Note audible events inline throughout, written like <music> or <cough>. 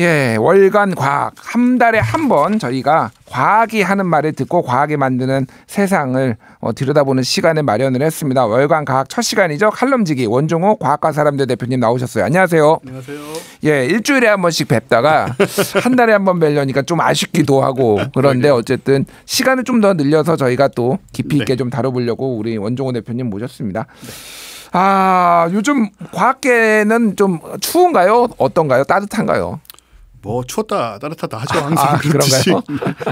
예, 월간 과학 한 달에 한 번 저희가 과학이 하는 말을 듣고 과학이 만드는 세상을 어, 들여다보는 시간을 마련을 했습니다. 월간 과학 첫 시간이죠. 칼럼지기 원종호 과학과 사람들 대표님 나오셨어요. 안녕하세요. 안녕하세요. 예, 일주일에 한 번씩 뵙다가 한 달에 한 번뵐려니까좀 아쉽기도 하고 그런데 네. 어쨌든 시간을 좀 더 늘려서 저희가 또 깊이 있게 네. 좀 다뤄보려고 우리 원종호 대표님 모셨습니다. 네. 아 요즘 과학계는 좀 추운가요? 어떤가요? 따뜻한가요? 뭐 추웠다 따뜻하다 하죠 아, 항상 아, 그렇듯이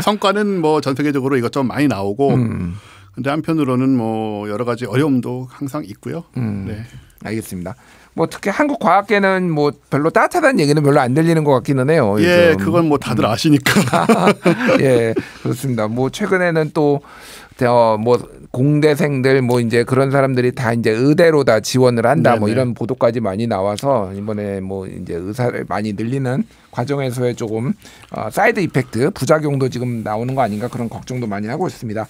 성과는 뭐 전 세계적으로 이것저것 많이 나오고 음. 근데 한편으로는 뭐 여러 가지 어려움도 항상 있고요. 음. 네. 알겠습니다. 뭐 특히 한국 과학계는 뭐 별로 따뜻하다는 얘기는 별로 안 들리는 것 같기는 해요. 예, 요즘. 예, 그건 뭐 다들 음. 아시니까. <laughs> 예, 그렇습니다. 뭐 최근에는 또 어, 뭐 공대생들 뭐 이제 그런 사람들이 다 이제 의대로 다 지원을 한다 뭐 네네. 뭐 이런 보도까지 많이 나와서 이번에 뭐 이제 의사를 많이 늘리는 과정에서의 조금 어, 사이드 이펙트 부작용도 지금 나오는 거 아닌가 그런 걱정도 많이 하고 있습니다.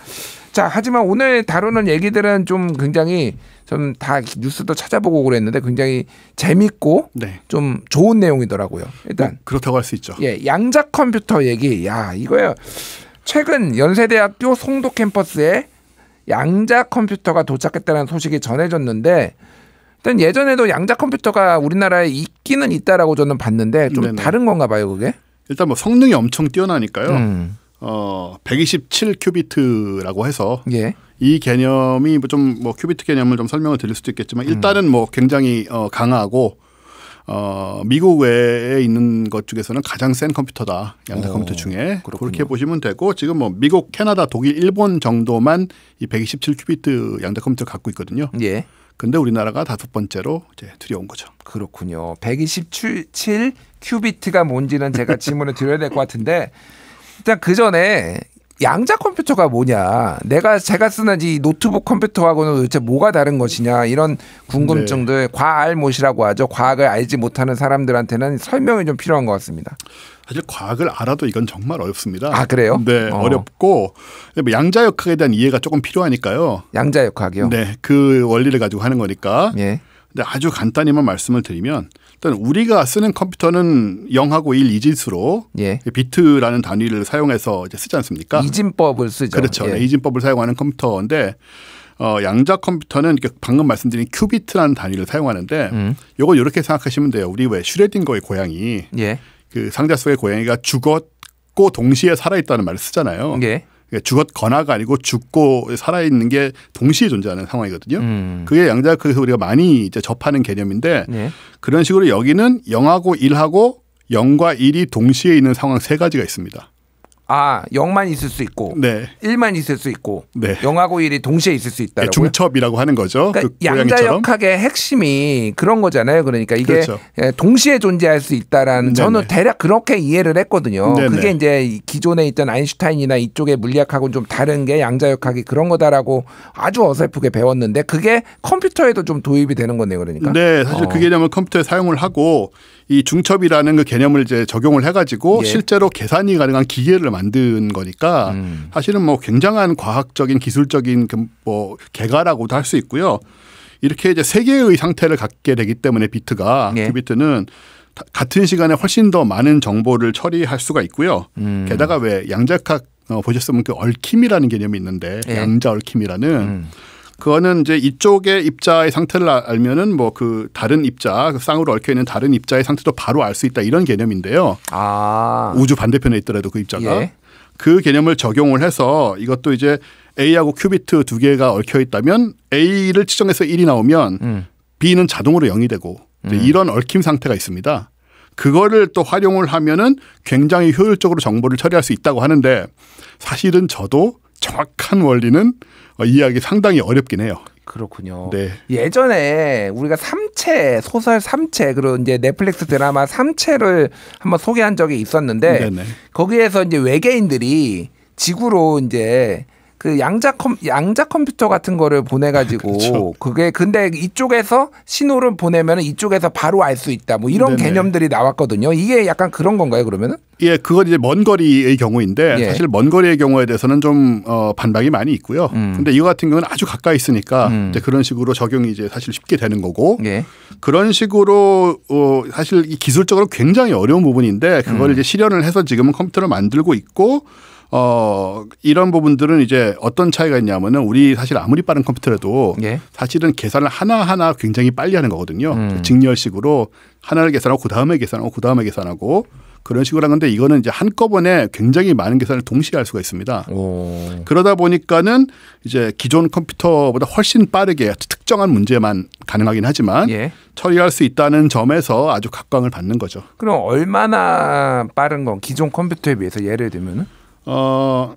자 하지만 오늘 다루는 얘기들은 좀 굉장히 좀 다 뉴스도 찾아보고 그랬는데 굉장히 재밌고 네. 좀 좋은 내용이더라고요. 일단 뭐 그렇다고 할 수 있죠. 예, 양자 컴퓨터 얘기 야 이거요. 최근 연세대학교 송도 캠퍼스에 양자 컴퓨터가 도착했다는 소식이 전해졌는데 일단 예전에도 양자 컴퓨터가 우리나라에 있기는 있다라고 저는 봤는데 좀 네네. 다른 건가 봐요 그게 일단 뭐 성능이 엄청 뛰어나니까요 음. 어127 큐비트라고 해서 예. 이 개념이 좀뭐 뭐 큐비트 개념을 좀 설명을 드릴 수도 있겠지만 일단은 음. 뭐 굉장히 어, 강하고 어, 미국 외에 있는 것 중에서는 가장 센 컴퓨터다. 양자 어, 컴퓨터 중에. 그렇군요. 그렇게 보시면 되고 지금 뭐 미국, 캐나다, 독일, 일본 정도만 이 127 큐비트 양자 컴퓨터를 갖고 있거든요. 예. 근데 우리나라가 다섯 번째로 이제 들여온 거죠. 그렇군요. 127 큐비트가 뭔지는 제가 <laughs> 질문을 드려야 될 것 같은데 일단 그 전에 양자 컴퓨터가 뭐냐, 내가 제가 쓰는 이 노트북 컴퓨터하고는 도대체 뭐가 다른 것이냐 이런 궁금증들 네. 과알못이라고 하죠. 과학을 알지 못하는 사람들한테는 설명이 좀 필요한 것 같습니다. 사실 과학을 알아도 이건 정말 어렵습니다. 아 그래요? 네, 어. 렵고 뭐 양자역학에 대한 이해가 조금 필요하니까요. 양자역학이요? 네, 그 원리를 가지고 하는 거니까. 예. 근데 네, 아주 간단히만 말씀을 드리면 일단 우리가 쓰는 컴퓨터는 0하고 1이진수로 예. 비트라는 단위를 사용해서 이제 쓰지 않습니까? 이진법을 쓰죠. 그렇죠. 네, 예. 이진법을 사용하는 컴퓨터인데 어, 양자 컴퓨터는 방금 말씀드린 큐비트라는 단위를 사용하는데 음. 요걸 이렇게 생각하시면 돼요. 우리 왜 슈레딩거의 고양이 예. 그 상자 속의 고양이가 죽었고 동시에 살아있다는 말을 쓰잖아요. 예. 죽었거나가 그러니까 아니고 죽고 살아있는 게 동시에 존재하는 상황이거든요. 음. 그게 양자역학에서 그 우리가 많이 이제 접하는 개념인데 네. 그런 식으로 여기는 영하고 일하고 영과 일이 동시에 있는 상황 세 가지가 있습니다. 아영만 있을 수 있고 네. 1만 있을 수 있고 네. 0하고 1이 동시에 있을 수 있다. 네, 중첩이라고 하는 거죠. 그러니까 그 양자역학의 핵심이 그런 거잖아요. 그러니까 이게 그렇죠. 예, 동시에 존재할 수 있다라는 네네. 저는 네. 대략 그렇게 이해를 했거든요. 네네. 네. 그게 이제 기존에 있던 아인슈타인이나 이쪽의 물리학하고는 좀 다른 게 양자역학이 그런 거다라고 아주 어설프게 배웠는데 그게 컴퓨터에도 좀 도입이 되는 거네요 그러니까. 네. 사실 어. 그게 되면 컴퓨터에 사용을 하고 이 중첩이라는 그 개념을 이제 적용을 해가지고 예. 실제로 계산이 가능한 기계를 만든 거니까 음. 사실은 뭐 굉장한 과학적인 기술적인 그 뭐 개가라고도 할 수 있고요. 이렇게 이제 세 개의 상태를 갖게 되기 때문에 비트가 예. 그 비트는 같은 시간에 훨씬 더 많은 정보를 처리할 수가 있고요. 음. 게다가 왜양자각 어, 보셨으면 그 얽힘이라는 개념이 있는데 예. 양자 얽힘이라는 음. 그거는 이제 이쪽의 입자의 상태를 알면은 뭐 그 다른 입자, 그 쌍으로 얽혀 있는 다른 입자의 상태도 바로 알 수 있다 이런 개념인데요. 아. 우주 반대편에 있더라도 그 입자가 예. 그 개념을 적용을 해서 이것도 이제 A하고 큐비트 두 개가 얽혀 있다면 A를 측정해서 1이 나오면 음. B는 자동으로 0이 되고 음. 이런 얽힘 상태가 있습니다. 그거를 또 활용을 하면은 굉장히 효율적으로 정보를 처리할 수 있다고 하는데 사실은 저도 정확한 원리는 어, 이해하기 상당히 어렵긴 해요. 그렇군요. 네. 예전에 우리가 삼체 소설 삼체 그리고 이제 넷플릭스 드라마 삼체를 한번 소개한 적이 있었는데 네네. 거기에서 이제 외계인들이 지구로 이제 그 양자 컴 양자 컴퓨터 같은 거를 보내가지고 <laughs> 그렇죠. 그게 근데 이쪽에서 신호를 보내면 이쪽에서 바로 알 수 있다 뭐 이런 네네. 개념들이 나왔거든요. 이게 약간 그런 건가요 그러면은? 예, 그건 이제 먼 거리의 경우인데 예. 사실 먼 거리의 경우에 대해서는 좀 어, 반박이 많이 있고요. 음. 근데 이거 같은 경우는 아주 가까이 있으니까 음. 이제 그런 식으로 적용이 이제 사실 쉽게 되는 거고 예. 그런 식으로 어, 사실 이 기술적으로 굉장히 어려운 부분인데 그걸 음. 이제 실현을 해서 지금은 컴퓨터를 만들고 있고. 어 이런 부분들은 이제 어떤 차이가 있냐면은 우리 사실 아무리 빠른 컴퓨터라도 예. 사실은 계산을 하나 하나 굉장히 빨리 하는 거거든요. 음. 그 직렬식으로 하나를 계산하고 그 다음에 계산하고 그 다음에 계산하고 그런 식으로 하는데 이거는 이제 한꺼번에 굉장히 많은 계산을 동시에 할 수가 있습니다. 오. 그러다 보니까는 이제 기존 컴퓨터보다 훨씬 빠르게 특정한 문제만 가능하긴 하지만 예. 처리할 수 있다는 점에서 아주 각광을 받는 거죠. 그럼 얼마나 빠른 건 기존 컴퓨터에 비해서 예를 들면은? 어,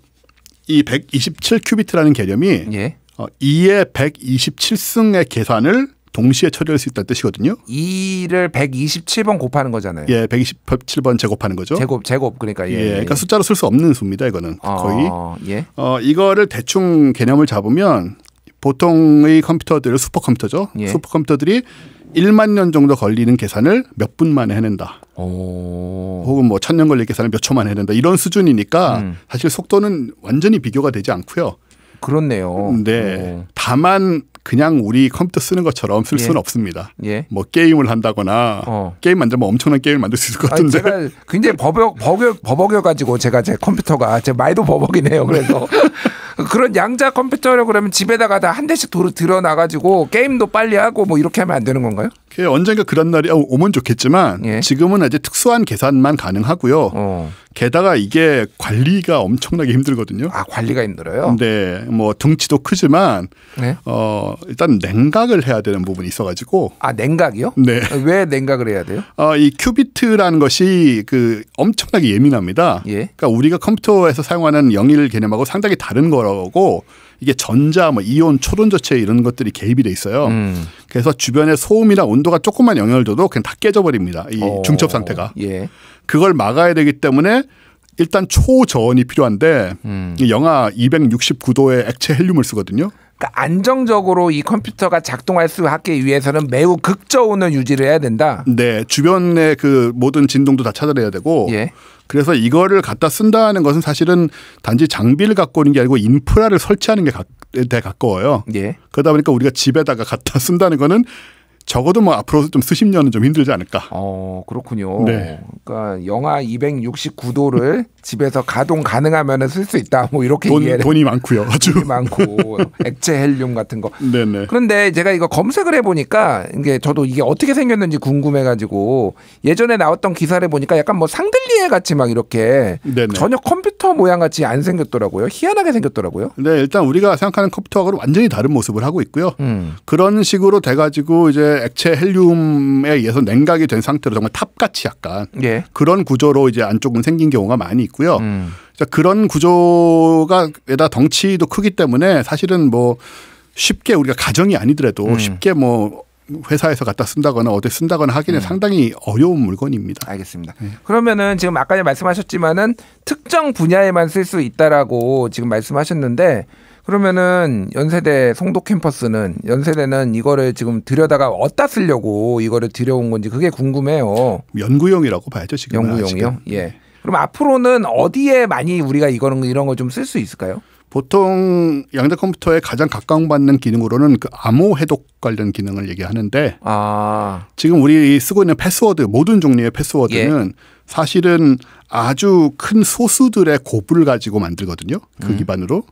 이 127큐비트라는 개념이 예. 어, 2의 127승의 계산을 동시에 처리할 수 있다는 뜻이거든요. 2를 127번 곱하는 거잖아요. 예, 127번 제곱하는 거죠. 제곱, 제곱 그러니까 예. 예 그러니까 예. 숫자로 쓸 수 없는 수입니다. 이거는 거의. 아, 예. 어, 이거를 대충 개념을 잡으면 보통의 컴퓨터들, 슈퍼컴퓨터죠. 예. 슈퍼컴퓨터들이 1만 년 정도 걸리는 계산을 몇 분 만에 해낸다. 오. 혹은 뭐천년 걸릴 계산을 몇 초 만에 해낸다. 이런 수준이니까 음. 사실 속도는 완전히 비교가 되지 않고요. 그렇네요. 네. 오. 다만 그냥 우리 컴퓨터 쓰는 것처럼 쓸 예. 수는 없습니다. 예. 뭐 게임을 한다거나 어. 게임 만들면 엄청난 게임을 만들 수 있을 것 같은데. 아니, 제가 굉장히 버벅 버벅 버벅여 가지고 제가 제 컴퓨터가 제 말도 버벅이네요. 그래서 <laughs> 그런 양자 컴퓨터라고 그러면 집에다가 다 한 대씩 도로 들어놔가지고 게임도 빨리 하고 뭐 이렇게 하면 안 되는 건가요? 언젠가 그런 날이 아, 오면 좋겠지만 예. 지금은 이제 특수한 계산만 가능하고요. 어. 게다가 이게 관리가 엄청나게 힘들거든요. 아 관리가 힘들어요? 네, 뭐등치도 크지만 네? 어 일단 냉각을 해야 되는 부분이 있어가지고 아 냉각이요? 네. 왜 냉각을 해야 돼요? 어이 큐비트라는 것이 그 엄청나게 예민합니다. 예. 그러니까 우리가 컴퓨터에서 사용하는 영일 개념하고 상당히 다른 거라고 이게 전자, 뭐 이온, 초론조체 이런 것들이 개입이 돼 있어요. 음. 그래서 주변에 소음이나 온도가 조금만 영향을 줘도 그냥 다 깨져버립니다. 이 어. 중첩 상태가. 예. 그걸 막아야 되기 때문에 일단 초저온이 필요한데 음. 영하 269도의 액체 헬륨을 쓰거든요. 그러니까 안정적으로 이 컴퓨터가 작동할 수 있기 위해서는 매우 극저온을 유지를 해야 된다. 네, 주변의 그 모든 진동도 다 찾아내야 되고. 예. 그래서 이거를 갖다 쓴다는 것은 사실은 단지 장비를 갖고 오는 게 아니고 인프라를 설치하는 게 가, 에 가까워요. 예. 그러다 보니까 우리가 집에다가 갖다 쓴다는 거는 적어도 뭐 앞으로 좀 수십 년은 좀 힘들지 않을까. 어, 그렇군요. 네. 그러니까 영하 269도를 집에서 가동 가능하면 쓸 수 있다. 뭐 이렇게 돈, 이해를. 돈이 많고요. <laughs> 아주 돈이 많고 액체 헬륨 같은 거. 네네. 그런데 제가 이거 검색을 해 보니까 이게 저도 이게 어떻게 생겼는지 궁금해 가지고 예전에 나왔던 기사를 보니까 약간 뭐 상들리에 같이 막 이렇게 네네. 전혀 컴퓨터 모양 같이 안 생겼더라고요. 희한하게 생겼더라고요. 네, 일단 우리가 생각하는 컴퓨터하고 완전히 다른 모습을 하고 있고요. 음. 그런 식으로 돼 가지고 이제 액체 헬륨에 의해서 냉각이 된 상태로 정말 탑같이 약간 예. 그런 구조로 이제 안쪽은 생긴 경우가 많이 있고요. 음. 그런 구조가에다 덩치도 크기 때문에 사실은 뭐 쉽게 우리가 가정이 아니더라도 음. 쉽게 뭐 회사에서 갖다 쓴다거나 어디 쓴다거나 하기는 음. 상당히 어려운 물건입니다. 알겠습니다. 네. 그러면은 지금 아까 말씀하셨지만은 특정 분야에만 쓸 수 있다라고 지금 말씀하셨는데 그러면은 연세대 송도 캠퍼스는 연세대는 이거를 지금 들여다가 어디다 쓰려고 이거를 들여온 건지 그게 궁금해요. 연구용이라고 봐야죠 지금. 연구용이요? 네. 예. 그럼 앞으로는 어디에 많이 우리가 이거는 이런 걸 좀 쓸 수 있을까요? 보통 양자 컴퓨터에 가장 각광받는 기능으로는 그 암호 해독 관련 기능을 얘기하는데 아. 지금 우리 쓰고 있는 패스워드 모든 종류의 패스워드는 예. 사실은 아주 큰 소수들의 고불을 가지고 만들거든요. 그 음. 기반으로.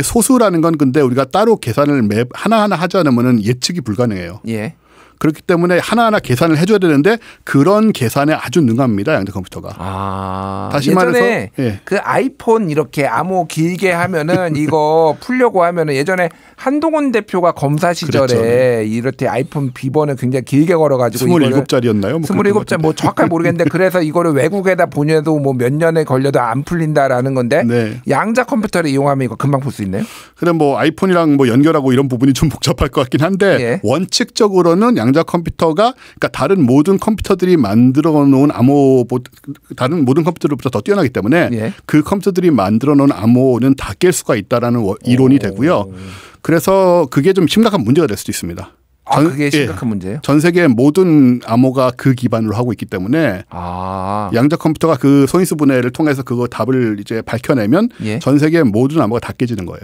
소수라는 건 근데 우리가 따로 계산을 매 하나하나 하지 않으면 예측이 불가능해요. 예. 그렇기 때문에 하나하나 계산을 해줘야 되는데 그런 계산에 아주 능합니다 양대 컴퓨터가. 아, 다시 예전에 말해서 예. 그 아이폰 이렇게 암호 길게 하면은 이거 <laughs> 풀려고 하면은 예전에 한동훈 대표가 검사 시절에 그랬죠. 네. 이렇게 아이폰 비번을 굉장히 길게 걸어가지고 27자리였나요? 뭐 27자 뭐 정확하게 모르겠는데 <laughs> 그래서 이거를 외국에다 보내도 뭐 몇 년에 걸려도 안 풀린다라는 건데 네. 양자 컴퓨터를 이용하면 이거 금방 볼 수 있나요? 그럼 뭐 아이폰이랑 뭐 연결하고 이런 부분이 좀 <laughs> 복잡할 것 같긴 한데 예. 원칙적으로는 양 양자 컴퓨터가 그러니까 다른 모든 컴퓨터들이 만들어 놓은 암호 다른 모든 컴퓨터로부터 더 뛰어나기 때문에 예. 그 컴퓨터들이 만들어 놓은 암호는 다 깰 수가 있다라는 이론이 되고요. 그래서 그게 좀 심각한 문제가 될 수도 있습니다. 아, 전, 그게 예. 심각한 예, 문제예요? 전 세계 모든 암호가 그 기반으로 하고 있기 때문에 아. 양자 컴퓨터가 그 소인수 분해를 통해서 그거 답을 이제 밝혀내면 예? 전 세계 모든 암호가 다 깨지는 거예요.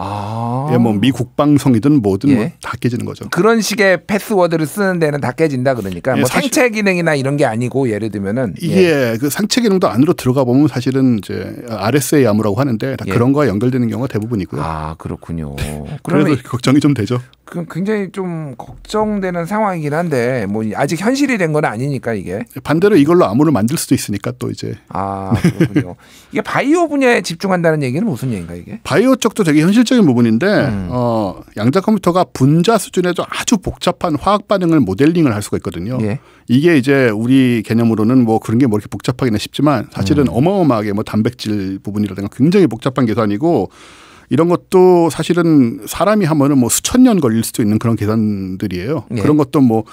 아. 예, 뭐미 국방송이든 뭐든 뭐 예. 뭐다 깨지는 거죠. 그런 식의 패스워드를 쓰는 데는 다 깨진다 그러니까 예, 뭐 상체 기능이나 이런 게 아니고 예를 들면은 예, 그 상체 기능도 안으로 들어가 보면 사실은 이제 RSA 암호라고 하는데 다 예. 그런 거와 연결되는 경우가 대부분이고요. 아 그렇군요. 네. 그래도 걱정이 좀 되죠. 그 굉장히 좀 걱정되는 상황이긴 한데 뭐 아직 현실이 된 건 아니니까 이게 반대로 이걸로 암호를 만들 수도 있으니까 또 이제 아 그렇군요 이게 바이오 분야에 집중한다는 얘기는 무슨 얘기인가 이게 바이오 쪽도 되게 현실적인 부분인데 음. 어, 양자 컴퓨터가 분자 수준에도 아주 복잡한 화학 반응을 모델링을 할 수가 있거든요 예. 이게 이제 우리 개념으로는 뭐 그런 게 뭐 이렇게 복잡하기는 쉽지만 사실은 음. 어마어마하게 뭐 단백질 부분이라든가 굉장히 복잡한 계산이고 이런 것도 사실은 사람이 하면은 뭐 수천 년 걸릴 수도 있는 그런 계산들이에요. 예. 그런 것도 뭐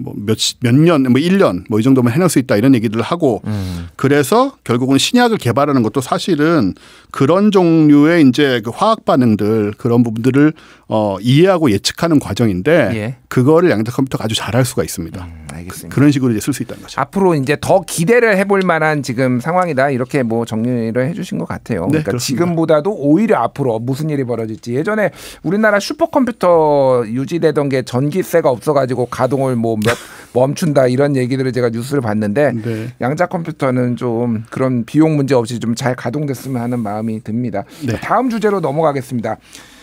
뭐 몇 몇 년, 뭐 1년 뭐 이 정도면 해낼 수 있다 이런 얘기들을 하고 음. 그래서 결국은 신약을 개발하는 것도 사실은 그런 종류의 이제 그 화학 반응들 그런 부분들을 어 이해하고 예측하는 과정인데 예. 그거를 양자 컴퓨터가 아주 잘 할 수가 있습니다. 음, 알겠습니다. 그, 런 식으로 이제 쓸 수 있다는 거죠. 앞으로 이제 더 기대를 해볼 만한 지금 상황이다 이렇게 뭐 정리를 해주신 것 같아요. 네, 그러니까 그렇습니다. 지금보다도 오히려 앞으로 무슨 일이 벌어질지 예전에 우리나라 슈퍼컴퓨터 유지되던 게 전기세가 없어가지고 가동을 뭐 <laughs> 멈춘다 이런 얘기들을 제가 뉴스를 봤는데 네. 양자 컴퓨터는 좀 그런 비용 문제 없이 좀 잘 가동됐으면 하는 마음이 듭니다. 네. 다음 주제로 넘어가겠습니다.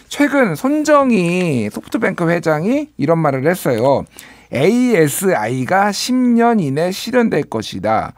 최근 손정희 소프트뱅크 회장이 이런 말을 했어요. ASI가 10년 이내 실현될 것이다.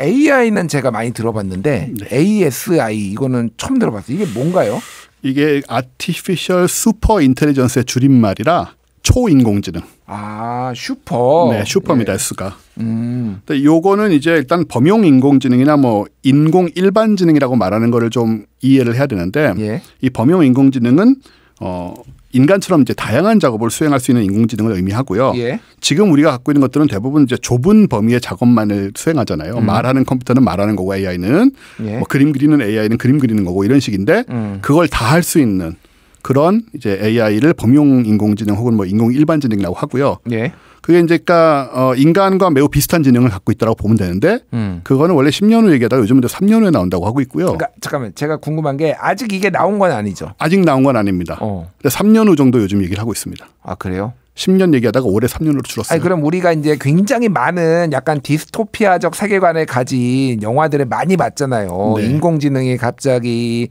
AI는 제가 많이 들어봤는데 네. ASI 이거는 처음 들어봤어요. 이게 뭔가요? 이게 Artificial Super Intelligence의 줄임말이라 초인공지능. 아 슈퍼. 네 슈퍼입니다 예. S가. 음. 근데 요거는 이제 일단 범용 인공지능이나 뭐 인공 일반 지능이라고 말하는 거를 좀 이해를 해야 되는데 예. 이 범용 인공지능은 어 인간처럼 이제 다양한 작업을 수행할 수 있는 인공지능을 의미하고요. 예. 지금 우리가 갖고 있는 것들은 대부분 이제 좁은 범위의 작업만을 수행하잖아요. 음. 말하는 컴퓨터는 말하는 거고 AI는 예. 뭐 그림 그리는 AI는 그림 그리는 거고 이런 식인데 음. 그걸 다 할 수 있는 그런 이제 AI를 범용 인공지능 혹은 뭐 인공 일반 지능이라고 하고요. 예. 그게 이제 그러니까 어 인간과 매우 비슷한 지능을 갖고 있다라고 보면 되는데 음. 그거는 원래 10년 후 얘기하다가 요즘은 이제 3년 후에 나온다고 하고 있고요. 그러니까 잠깐만 제가 궁금한 게 아직 이게 나온 건 아니죠. 아직 나온 건 아닙니다. 어. 근데 3년 후 정도 요즘 얘기를 하고 있습니다. 아 그래요? 10년 얘기하다가 올해 3년으로 줄었어요. 아니, 그럼 우리가 이제 굉장히 많은 약간 디스토피아적 세계관을 가진 영화들을 많이 봤잖아요. 네. 인공지능이 갑자기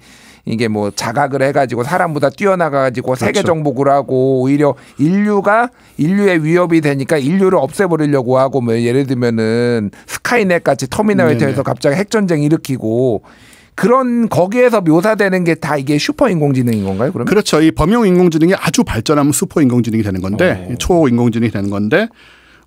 이게 뭐 자각을 해가지고 사람보다 뛰어나가가지고 그렇죠. 세계 정복을 하고 오히려 인류가 인류의 위협이 되니까 인류를 없애버리려고 하고 뭐 예를 들면은 스카이넷 같이 터미네이터에서 갑자기 핵전쟁 일으키고 그런 거기에서 묘사되는 게 다 이게 슈퍼 인공지능인 건가요? 그러면 그렇죠. 이 범용 인공지능이 아주 발전하면 슈퍼 인공지능이 되는 건데 어. 초 인공지능이 되는 건데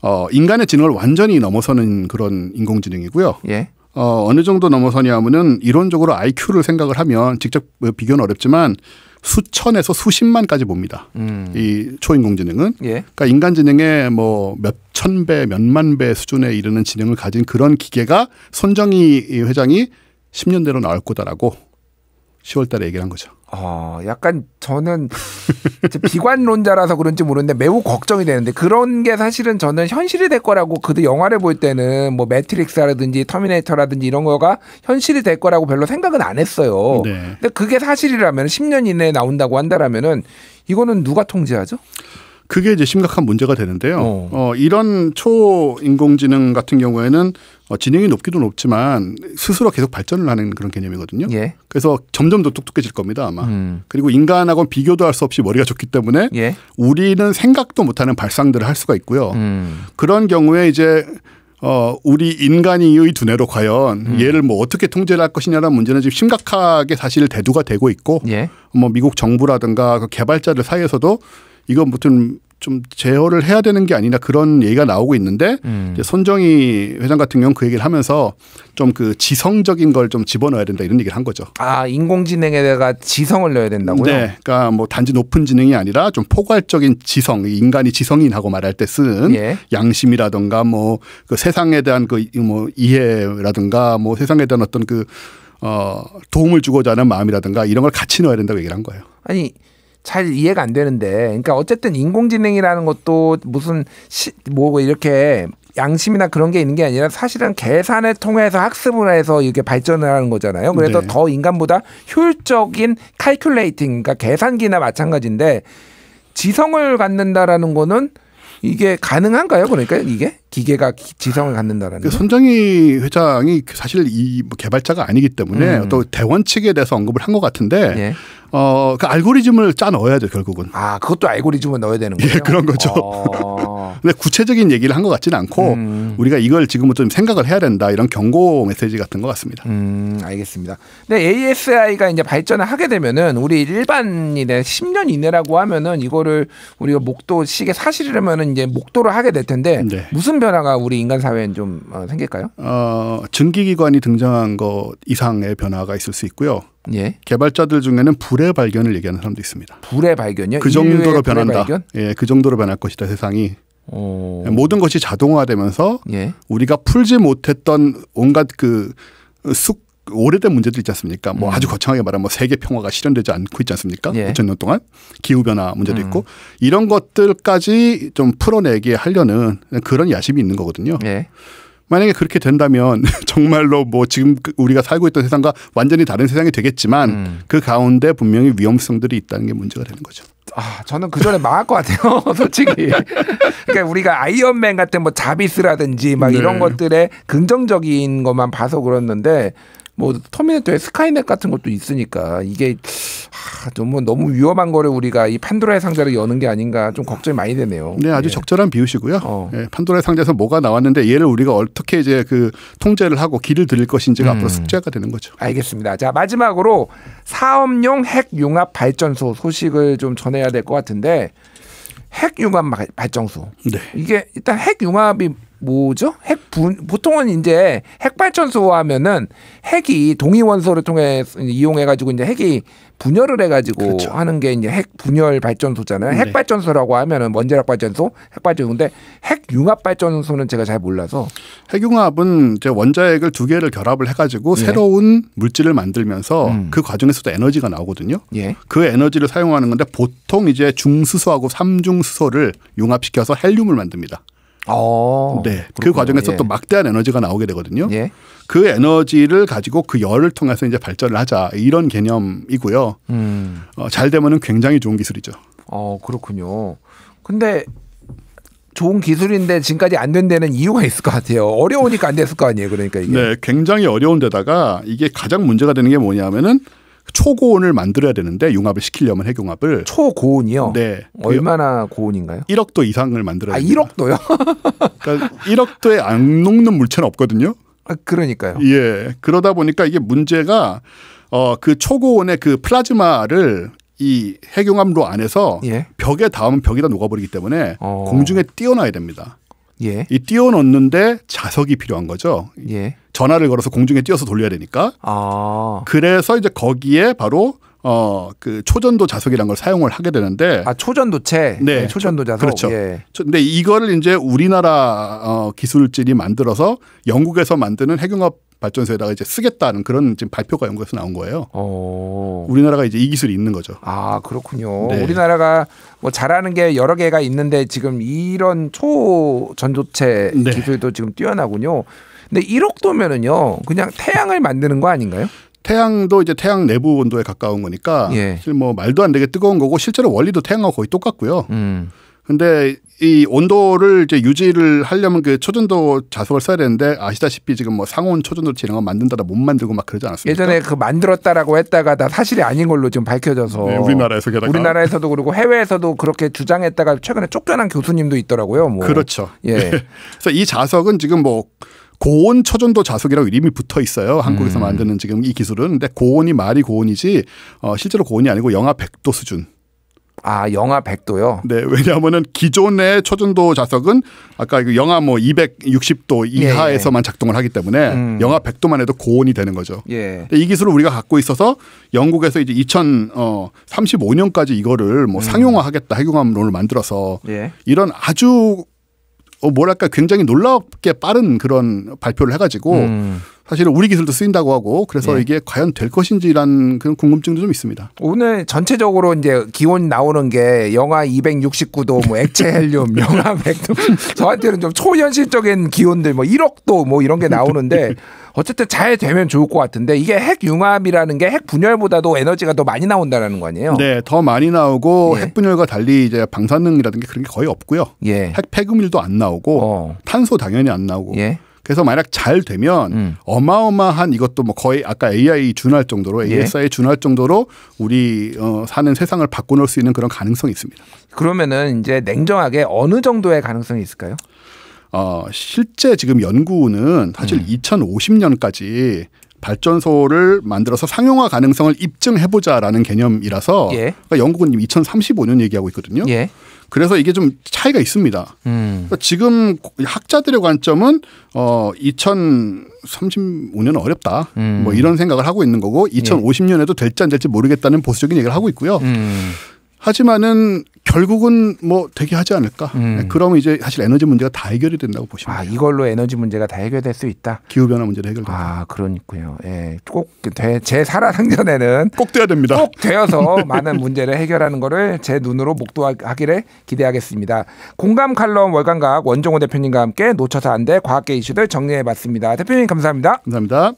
어 인간의 지능을 완전히 넘어서는 그런 인공지능이고요. 예. 어, 어느 정도 넘어서냐 하면은 이론적으로 IQ를 생각을 하면 직접 비교는 어렵지만 수천에서 수십만까지 봅니다. 음. 이 초인공지능은. 예. 그러니까 인간지능의 뭐 몇천 배, 몇만 배 수준에 이르는 지능을 가진 그런 기계가 손정희 회장이 10년대로 나올 거다라고 10월 달에 얘기를 한 거죠. 어, 약간 저는 비관론자라서 그런지 모르는데 매우 걱정이 되는데 그런 게 사실은 저는 현실이 될 거라고 그도 영화를 볼 때는 뭐 매트릭스라든지 터미네이터라든지 이런 거가 현실이 될 거라고 별로 생각은 안 했어요. 네. 근데 그게 사실이라면 10년 이내에 나온다고 한다라면은 이거는 누가 통제하죠? 그게 이제 심각한 문제가 되는데요. 어. 어 이런 초인공지능 같은 경우에는 어, 지능이 높기도 높지만 스스로 계속 발전을 하는 그런 개념이거든요. 예. 그래서 점점 더 똑똑해질 겁니다 아마. 음. 그리고 인간하고는 비교도 할 수 없이 머리가 좋기 때문에 예. 우리는 생각도 못하는 발상들을 할 수가 있고요. 음. 그런 경우에 이제 어, 우리 인간이의 두뇌로 과연 음. 얘를 뭐 어떻게 통제를 할 것이냐라는 문제는 지금 심각하게 사실 대두가 되고 있고 예. 뭐 미국 정부라든가 그 개발자들 사이에서도 이거 무튼 좀 제어를 해야 되는 게 아니냐 그런 얘기가 나오고 있는데 음. 손정희 회장 같은 경우는 그 얘기를 하면서 좀 그 지성적인 걸 좀 집어넣어야 된다 이런 얘기를 한 거죠. 아 인공지능에다가 지성을 넣어야 된다고요? 네, 그러니까 뭐 단지 높은 지능이 아니라 좀 포괄적인 지성, 인간이 지성인하고 말할 때쓴 예. 양심이라든가 뭐 그 세상에 대한 그 뭐 이해라든가 뭐 세상에 대한 어떤 그 어, 도움을 주고자 하는 마음이라든가 이런 걸 같이 넣어야 된다고 얘기를 한 거예요. 아니 잘 이해가 안 되는데, 그러니까 어쨌든 인공지능이라는 것도 무슨 시, 뭐 이렇게 양심이나 그런 게 있는 게 아니라 사실은 계산을 통해서 학습을 해서 이렇게 발전을 하는 거잖아요. 그래서 네. 더 인간보다 효율적인 칼큘레이팅, 그러니까 계산기나 마찬가지인데 지성을 갖는다라는 거는 이게 가능한가요? 그러니까 이게 기계가 지성을 갖는다라는. 그 손정희 회장이 사실 이 뭐 개발자가 아니기 때문에 음. 또 대원칙에 대해서 언급을 한 것 같은데 예. 어, 그 알고리즘을 짜 넣어야 돼 결국은. 아, 그것도 알고리즘을 넣어야 되는 예, 거예요. 예, 그런 거죠. 어. <laughs> 근데 구체적인 얘기를 한 것 같지는 않고 음. 우리가 이걸 지금부터 좀 생각을 해야 된다 이런 경고 메시지 같은 것 같습니다. 음, 알겠습니다. 근데 ASI가 이제 발전을 하게 되면은 우리 일반인의 10년 이내라고 하면은 이거를 우리가 목도 시계 사실이라면은 이제 목도를 하게 될 텐데 네. 무슨 변화가 우리 인간 사회엔 좀 어, 생길까요? 어, 증기기관이 등장한 것 이상의 변화가 있을 수 있고요. 예. 개발자들 중에는 불의 발견을 얘기하는 사람도 있습니다. 불의 발견요? 그 정도로 변한다. 발견? 예, 그 정도로 변할 것이다 세상이. 오. 모든 것이 자동화되면서 예. 우리가 풀지 못했던 온갖 그쑥 오래된 문제들 있지 않습니까? 뭐 음. 아주 거창하게 말하면 뭐 세계 평화가 실현되지 않고 있지 않습니까? 예. 5천 년 동안 기후 변화 문제도 음. 있고 이런 것들까지 좀 풀어내게 하려는 그런 야심이 있는 거거든요. 예. 만약에 그렇게 된다면 <laughs> 정말로 뭐 지금 그 우리가 살고 있던 세상과 완전히 다른 세상이 되겠지만 음. 그 가운데 분명히 위험성들이 있다는 게 문제가 되는 거죠. 아, 저는 그 전에 망할 것 같아요, <laughs> 솔직히. 그러니까 우리가 아이언맨 같은 뭐 자비스라든지 막 네. 이런 것들의 긍정적인 것만 봐서 그렇는데 뭐터미네이터의 스카이넷 같은 것도 있으니까 이게 하, 너무 뭐 너무 위험한 거를 우리가 이 판도라의 상자를 여는 게 아닌가 좀 걱정이 많이 되네요. 네, 아주 예. 적절한 비유시고요. 어. 예, 판도라의 상자에서 뭐가 나왔는데 얘를 우리가 어떻게 이제 그 통제를 하고 길을 들일 것인지가 음. 앞으로 숙제가 되는 거죠. 알겠습니다. 자 마지막으로 사업용 핵융합 발전소 소식을 좀 전해야 될 것 같은데 핵융합 발전소. 네. 이게 일단 핵융합이 뭐죠? 핵 분, 보통은 이제 핵발전소 하면은 핵이 동위원소를 통해 이용해가지고 이제 핵이 분열을 해가지고 그렇죠. 하는 게 이제 핵 분열 발전소잖아요. 네. 핵 발전소라고 하면은 원자력 발전소, 핵 발전소인데 핵 융합 발전소는 제가 잘 몰라서 핵 융합은 이제 원자핵을 두 개를 결합을 해가지고 예. 새로운 물질을 만들면서 음. 그 과정에서도 에너지가 나오거든요. 예. 그 에너지를 사용하는 건데 보통 이제 중수소하고 삼중수소를 융합시켜서 헬륨을 만듭니다. 오, 어, 네. 그 그렇군요. 그 과정에서 예. 또 막대한 에너지가 나오게 되거든요. 예. 그 에너지를 가지고 그 열을 통해서 이제 발전을 하자 이런 개념이고요. 음. 어, 잘 되면은 굉장히 좋은 기술이죠. 어 그렇군요. 근데 좋은 기술인데 지금까지 안 된 데는 이유가 있을 것 같아요. 어려우니까 안 됐을 거 아니에요. 그러니까 이게. 네, 굉장히 어려운 데다가 이게 가장 문제가 되는 게 뭐냐면은 하 초고온을 만들어야 되는데 융합을 시키려면 핵융합을 초고온이요. 네. 얼마나 고온인가요? 1억도 이상을 만들어야 아, 1억도요? <laughs> 그러니까 1억도에 안 녹는 물체는 없거든요. 아, 그러니까요. 예. 그러다 보니까 이게 문제가 어, 그 초고온의 그 플라즈마를 이 핵융합로 안에서 예? 벽에 닿으면 벽에다 녹아버리기 때문에 어. 공중에 띄어놔야 됩니다. 예. 이 띄워놓는데 자석이 필요한 거죠. 예. 전화를 걸어서 공중에 띄워서 돌려야 되니까. 아. 그래서 이제 거기에 바로 어, 그 초전도 자석이라는 걸 사용을 하게 되는데. 아, 초전도체? 네. 네 초전도 자석? 그렇죠. 예. 근데 이거를 이제 우리나라 어, 기술진이 만들어서 영국에서 만드는 핵융합 발전소에다가 이제 쓰겠다는 그런 지금 발표가 영국에서 나온 거예요. 오. 어. 우리나라가 이제 이 기술이 있는 거죠. 아 그렇군요. 네. 우리나라가 뭐 잘하는 게 여러 개가 있는데 지금 이런 초전도체 네. 기술도 지금 뛰어나군요. 근데 1억 도면은요, 그냥 태양을 만드는 거 아닌가요? 태양도 이제 태양 내부 온도에 가까운 거니까 예. 사실 뭐 말도 안 되게 뜨거운 거고 실제로 원리도 태양하고 거의 똑같고요. 음. 근데 이 온도를 이제 유지를 하려면 그 초전도 자석을 써야 되는데 아시다시피 지금 뭐 상온 초전도지 이런 거 만든다다 못 만들고 막 그러지 않았습니까? 예전에 그 만들었다라고 했다가 다 사실이 아닌 걸로 지금 밝혀져서 네, 우리나라에서 게다가 우리나라에서도 그리고 해외에서도 그렇게 주장했다가 최근에 쫓겨난 교수님도 있더라고요. 뭐. 그렇죠. 예. <laughs> 그래서 이 자석은 지금 뭐 고온 초전도 자석이라고 이름이 붙어 있어요. 한국에서 음. 만드는 지금 이 기술은. 근데 고온이 말이 고온이지 어, 실제로 고온이 아니고 영하 100도 수준. 아, 영하 100도요? 네, 왜냐하면은 기존의 초전도 자석은 아까 그 영하 뭐 260도 예, 이하에서만 예. 작동을 하기 때문에 음. 영하 100도만 해도 고온이 되는 거죠. 예. 이 기술을 우리가 갖고 있어서 영국에서 이제 2035년까지 어, 이거를 뭐 음. 상용화하겠다 해경함론을 만들어서 예. 이런 아주 어, 뭐랄까 굉장히 놀랍게 빠른 그런 발표를 해가지고 음. 사실은 우리 기술도 쓰인다고 하고 그래서 예. 이게 과연 될것인지라는 그런 궁금증도 좀 있습니다. 오늘 전체적으로 이제 기온 나오는 게 영하 269도 뭐 액체 헬륨 <laughs> 영하 100도 저한테는 좀 초현실적인 기온들 뭐 1억도 뭐 이런 게 나오는데 <laughs> 네. 어쨌든 잘 되면 좋을 것 같은데 이게 핵 융합이라는 게핵 분열보다도 에너지가 더 많이 나온다라는 거 아니에요? 네, 더 많이 나오고 예. 핵 분열과 달리 이제 방사능이라든가 그런 게 거의 없고요. 예. 핵 폐금일도 안 나오고 어. 탄소 당연히 안 나오고. 예. 그래서 만약 잘 되면 음. 어마어마한 이것도 뭐 거의 아까 AI 준할 정도로 ASI에 예. 준할 정도로 우리 어, 사는 세상을 바꿔놓을 수 있는 그런 가능성이 있습니다. 그러면은 이제 냉정하게 어느 정도의 가능성이 있을까요? 어, 실제 지금 연구는 사실 음. 2050년까지 발전소를 만들어서 상용화 가능성을 입증해보자라는 개념이라서 예. 그러니까 영국은 2035년 얘기하고 있거든요. 예. 그래서 이게 좀 차이가 있습니다. 음. 그러니까 지금 학자들의 관점은 어 2035년은 어렵다. 음. 뭐 이런 생각을 하고 있는 거고 2050년에도 될지 안 될지 모르겠다는 보수적인 얘기를 하고 있고요. 음. 하지만은 결국은 뭐 되게 하지 않을까. 음. 네, 그러면 이제 사실 에너지 문제가 다 해결이 된다고 보시면 아, 돼요. 이걸로 에너지 문제가 다 해결될 수 있다. 기후 변화 문제도 해결된 아, 그러니까요. 예. 꼭제 살아생전에는 <laughs> 꼭 돼야 됩니다. 꼭 되어서 <laughs> 네. 많은 문제를 해결하는 거를 제 눈으로 목도하기를 기대하겠습니다. 공감 칼럼 월간각 원종호 대표님과 함께 놓쳐서 안될 과학계 이슈들 정리해 봤습니다. 대표님 감사합니다. 감사합니다.